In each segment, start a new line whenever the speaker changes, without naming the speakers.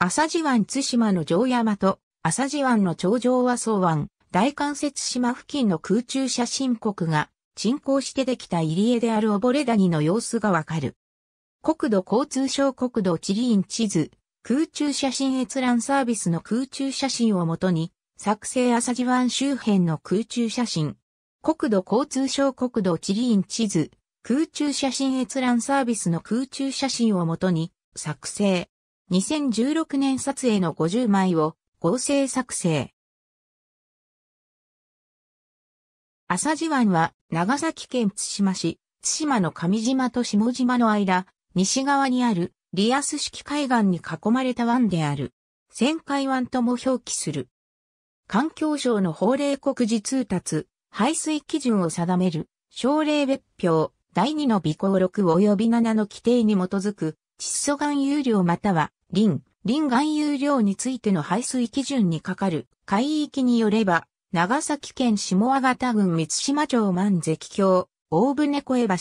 朝地湾津島の城
山と、朝地湾の頂上は草湾、大関節島付近の空中写真国が、沈降してできた入り江である溺れ谷の様子がわかる。国土交通省国土地理院地図、空中写真閲覧サービスの空中写真をもとに、作成朝地湾周辺の空中写真、国土交通省国土地理院地図、空中写真閲覧サービスの空中写真をもとに、作成。2016年撮影の50枚
を合成作成。朝
地湾は長崎県津島市、津島の上島と下島の間、西側にあるリアス式海岸に囲まれた湾である。旋海湾とも表記する。環境省の法令告示通達、排水基準を定める、省令別表、第2の備項6及び7の規定に基づく、窒素含有量または林、林含有量についての排水基準にかかる海域によれば、長崎県下阿方郡三島町万関橋、大船小江橋、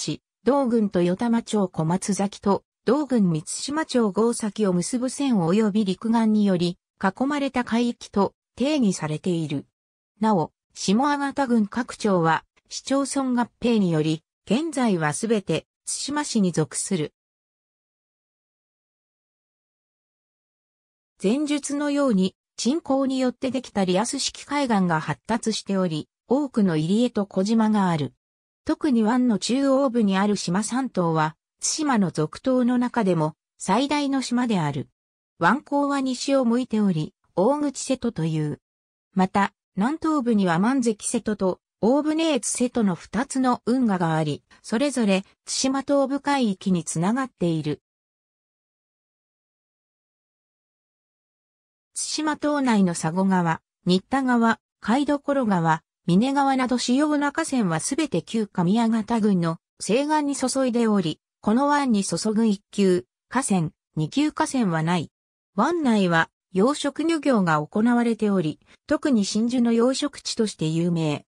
道郡と与玉町小松崎と、道郡三島町郷崎を結ぶ線及び陸岸により、囲まれた海域と定義されている。なお、下阿方郡各町は、市町村合併により、現在はすべて、津島市に属する
前述のように、
沈降によってできたリアス式海岸が発達しており、多くの入り江と小島がある。特に湾の中央部にある島三島は、津島の続島の中でも最大の島である。湾口は西を向いており、大口瀬戸という。また、南東部には万関瀬戸と大船越瀬戸の二つの運河があり、それぞれ津島東部海域につながって
いる。島島
内の佐護川、新田川、海所川、峰川など主要な河川はすべて旧上屋形郡の西岸に注いでおり、この湾に注ぐ一級、河川、二級河川はない。湾内は養殖漁業が行われており、特に真珠の養殖地として有名。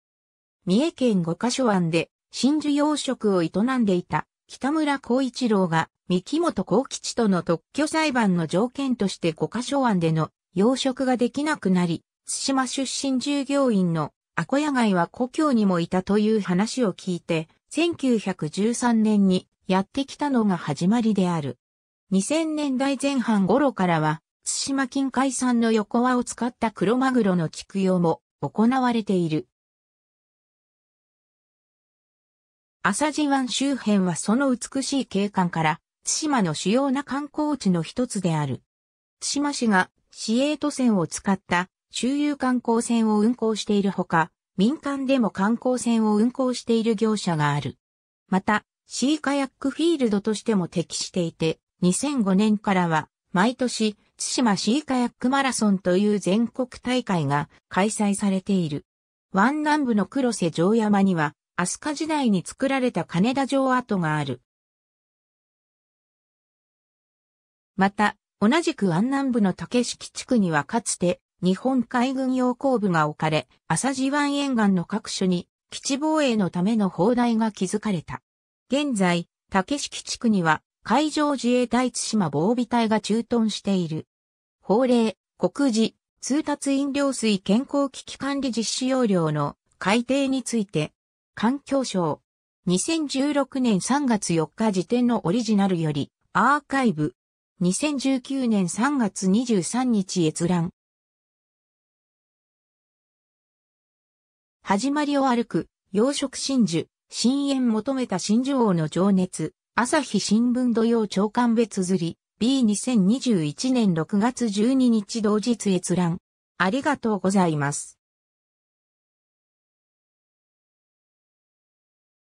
三重県五箇所湾で真珠養殖を営んでいた北村光一郎が三木本幸吉との特許裁判の条件として五箇所湾での養殖ができなくなり、津島出身従業員のアコヤガイは故郷にもいたという話を聞いて、1913年にやってきたのが始まりである。2000年代前半頃からは、津島近海産の横輪を使った黒マグロの畜養も行われている。浅地湾周辺はその美しい景観から、津島の主要な観光地の一つである。津島市が市営都線を使った周遊観光船を運航しているほか、民間でも観光船を運航している業者がある。また、シーカヤックフィールドとしても適していて、2005年からは、毎年、津島シーカヤックマラソンという全国大会が開催されている。湾南部の黒瀬城山には、飛鳥時代に作られた金田城跡がある。また、同じく安南部の竹敷地区にはかつて日本海軍用工部が置かれ、浅地湾沿岸の各所に基地防衛のための砲台が築かれた。現在、竹敷地区には海上自衛隊津島防備隊が駐屯している。法令、告示、通達飲料水健康危機管理実施要領の改定について、環境省、2016年3月4日時点のオリジナルより、アーカイブ、2019年3月23日閲覧。
始まりを歩く、養
殖真珠、深淵求めた真珠王の情熱、朝日新聞土曜長官別釣り、B2021 年6月12日同日閲覧。
ありがとうございます。